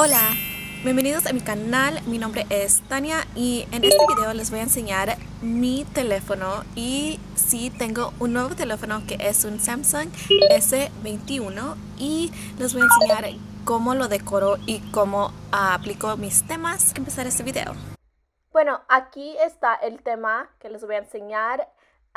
Hola, bienvenidos a mi canal, mi nombre es Tania y en este video les voy a enseñar mi teléfono y sí tengo un nuevo teléfono que es un Samsung S21 y les voy a enseñar cómo lo decoro y cómo aplico mis temas. empezar este video. Bueno, aquí está el tema que les voy a enseñar.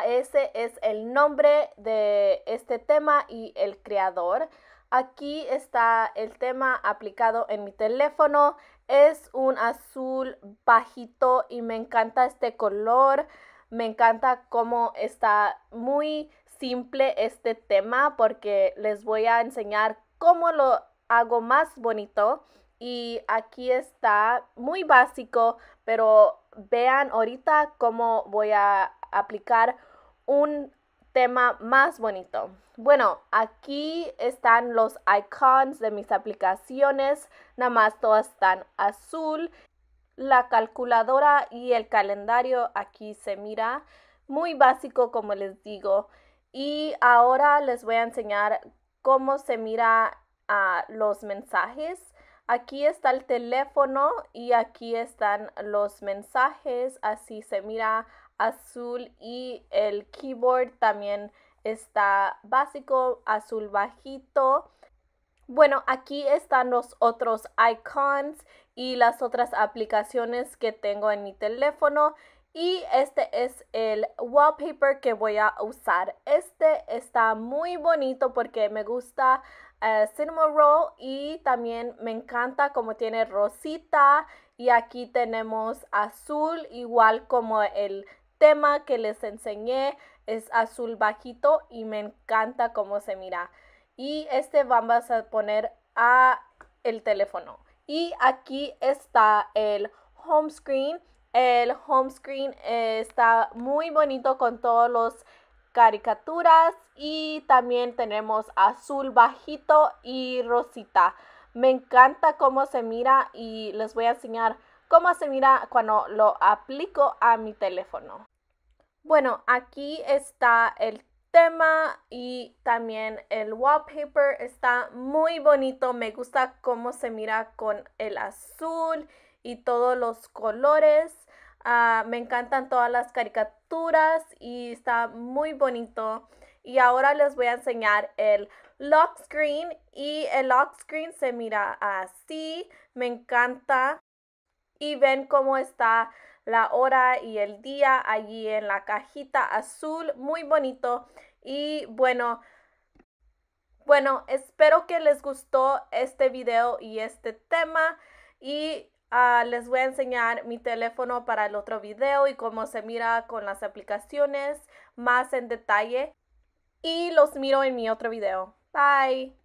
Ese es el nombre de este tema y el creador. Aquí está el tema aplicado en mi teléfono. Es un azul bajito y me encanta este color. Me encanta cómo está muy simple este tema porque les voy a enseñar cómo lo hago más bonito. Y aquí está muy básico, pero vean ahorita cómo voy a aplicar un tema más bonito. Bueno, aquí están los icons de mis aplicaciones, nada más todas están azul. La calculadora y el calendario aquí se mira muy básico como les digo. Y ahora les voy a enseñar cómo se mira a ah, los mensajes. Aquí está el teléfono y aquí están los mensajes, así se mira azul y el keyboard también está básico, azul bajito. Bueno, aquí están los otros icons y las otras aplicaciones que tengo en mi teléfono. Y este es el wallpaper que voy a usar. Este está muy bonito porque me gusta eh, Cinema Roll y también me encanta como tiene rosita. Y aquí tenemos azul, igual como el tema que les enseñé es azul bajito y me encanta cómo se mira. Y este vamos a poner a el teléfono. Y aquí está el home screen. El home screen está muy bonito con todos los caricaturas y también tenemos azul bajito y rosita. Me encanta cómo se mira y les voy a enseñar cómo se mira cuando lo aplico a mi teléfono. Bueno, aquí está el tema y también el wallpaper está muy bonito. Me gusta cómo se mira con el azul y todos los colores. Ah, me encantan todas las caricaturas y está muy bonito. Y ahora les voy a enseñar el lock screen y el lock screen se mira así. Me encanta y ven cómo está la hora y el día allí en la cajita azul. Muy bonito. Y bueno, bueno, espero que les gustó este video y este tema. Y ah, les voy a enseñar mi teléfono para el otro video y cómo se mira con las aplicaciones más en detalle. Y los miro en mi otro video. Bye.